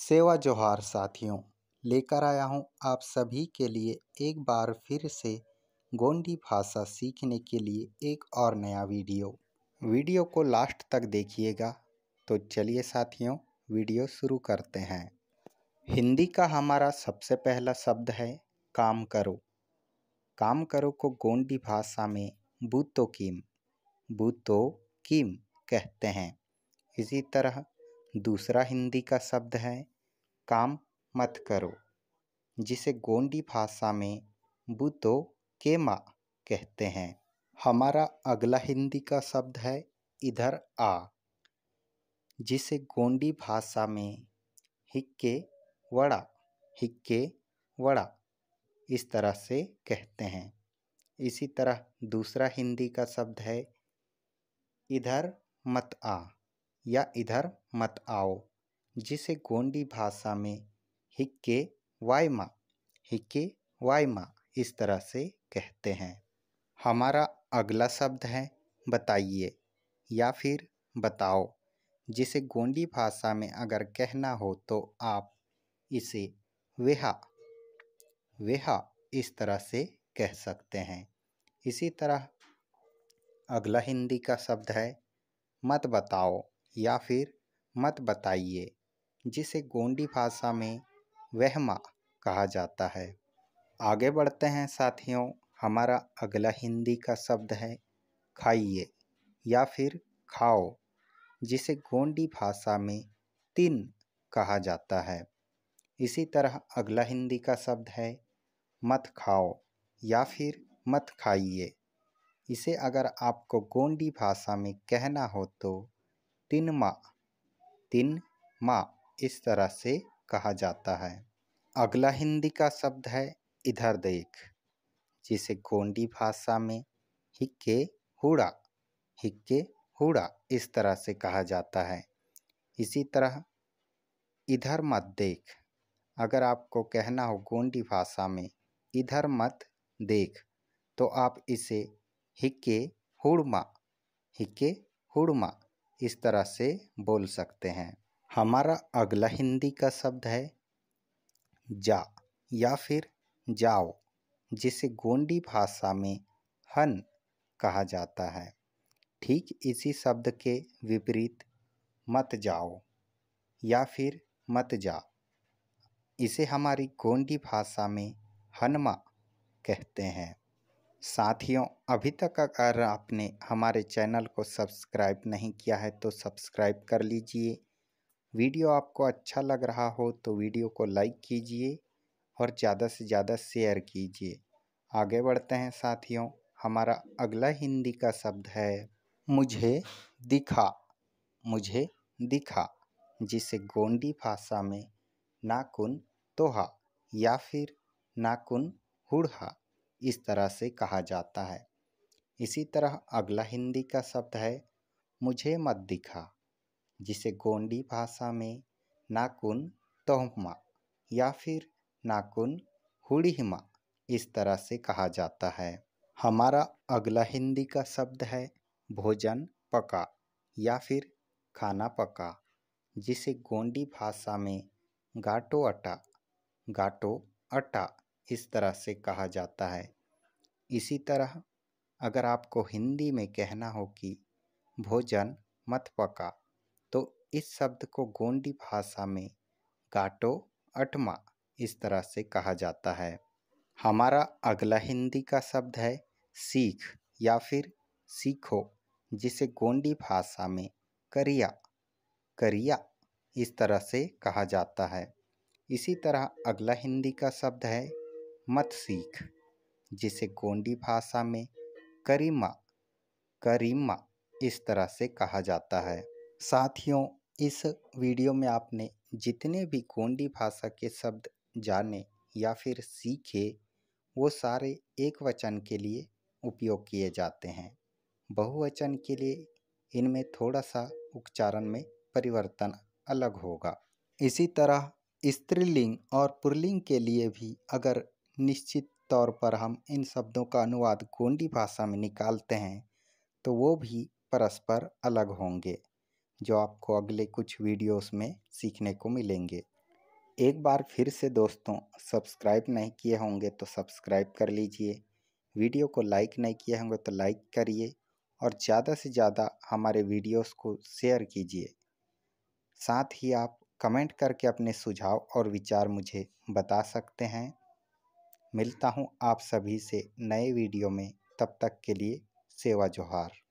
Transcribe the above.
सेवा जोहार साथियों लेकर आया हूँ आप सभी के लिए एक बार फिर से गोंडी भाषा सीखने के लिए एक और नया वीडियो वीडियो को लास्ट तक देखिएगा तो चलिए साथियों वीडियो शुरू करते हैं हिंदी का हमारा सबसे पहला शब्द है काम करो काम करो को गोंडी भाषा में बूतो किम बूतो किम कहते हैं इसी तरह दूसरा हिंदी का शब्द है काम मत करो जिसे गोंडी भाषा में बुतो के माँ कहते हैं हमारा अगला हिंदी का शब्द है इधर आ जिसे गोंडी भाषा में हिक्के वड़ा हिक्के वड़ा इस तरह से कहते हैं इसी तरह दूसरा हिंदी का शब्द है इधर मत आ या इधर मत आओ जिसे गोंडी भाषा में हिक्के वायमा हिक्के वायमा इस तरह से कहते हैं हमारा अगला शब्द है बताइए या फिर बताओ जिसे गोंडी भाषा में अगर कहना हो तो आप इसे वेहा वेहा इस तरह से कह सकते हैं इसी तरह अगला हिंदी का शब्द है मत बताओ या फिर मत बताइए जिसे गोंडी भाषा में वहमा कहा जाता है आगे बढ़ते हैं साथियों हमारा अगला हिंदी का शब्द है खाइए या फिर खाओ जिसे गोंडी भाषा में तिन कहा जाता है इसी तरह अगला हिंदी का शब्द है मत खाओ या फिर मत खाइए इसे अगर आपको गोंडी भाषा में कहना हो तो तिन माँ तिन माँ इस तरह से कहा जाता है अगला हिंदी का शब्द है इधर देख जिसे गोंडी भाषा में हिक्के हुड़ा हिक्के हुड़ा इस तरह से कहा जाता है इसी तरह इधर मत देख अगर आपको कहना हो गोंडी भाषा में इधर मत देख तो आप इसे हिक्के हुड़मा हिक्के हुड़मा इस तरह से बोल सकते हैं हमारा अगला हिंदी का शब्द है जा या फिर जाओ जिसे गोंडी भाषा में हन कहा जाता है ठीक इसी शब्द के विपरीत मत जाओ या फिर मत जा इसे हमारी गोंडी भाषा में हनमा कहते हैं साथियों अभी तक अगर आपने हमारे चैनल को सब्सक्राइब नहीं किया है तो सब्सक्राइब कर लीजिए वीडियो आपको अच्छा लग रहा हो तो वीडियो को लाइक कीजिए और ज़्यादा से ज़्यादा शेयर कीजिए आगे बढ़ते हैं साथियों हमारा अगला हिंदी का शब्द है मुझे दिखा मुझे दिखा जिसे गोंडी भाषा में नाकुन तोहा या फिर नाकुन हुड़हा इस तरह से कहा जाता है इसी तरह अगला हिंदी का शब्द है मुझे मत दिखा जिसे गोंडी भाषा में नाकुन तोहमा या फिर नाकुन हुड़ीमा इस तरह से कहा जाता है हमारा अगला हिंदी का शब्द है भोजन पका या फिर खाना पका जिसे गोंडी भाषा में गाटो अटा गाटो अटा इस तरह से कहा जाता है इसी तरह अगर आपको हिंदी में कहना हो कि भोजन मत पका तो इस शब्द को गोंडी भाषा में गाटो अटमा इस तरह से कहा जाता है हमारा अगला हिंदी का शब्द है सीख या फिर सीखो जिसे गोंडी भाषा में करिया करिया इस तरह से कहा जाता है इसी तरह अगला हिंदी का शब्द है मत सीख जिसे गोंडी भाषा में करीमा करीमा इस तरह से कहा जाता है साथियों इस वीडियो में आपने जितने भी गोंडी भाषा के शब्द जाने या फिर सीखे वो सारे एक वचन के लिए उपयोग किए जाते हैं बहुवचन के लिए इनमें थोड़ा सा उच्चारण में परिवर्तन अलग होगा इसी तरह स्त्रीलिंग और पुरलिंग के लिए भी अगर निश्चित तौर पर हम इन शब्दों का अनुवाद गोंडी भाषा में निकालते हैं तो वो भी परस्पर अलग होंगे जो आपको अगले कुछ वीडियोस में सीखने को मिलेंगे एक बार फिर से दोस्तों सब्सक्राइब नहीं किए होंगे तो सब्सक्राइब कर लीजिए वीडियो को लाइक नहीं किए होंगे तो लाइक करिए और ज़्यादा से ज़्यादा हमारे वीडियोस को शेयर कीजिए साथ ही आप कमेंट करके अपने सुझाव और विचार मुझे बता सकते हैं मिलता हूँ आप सभी से नए वीडियो में तब तक के लिए सेवा जोहार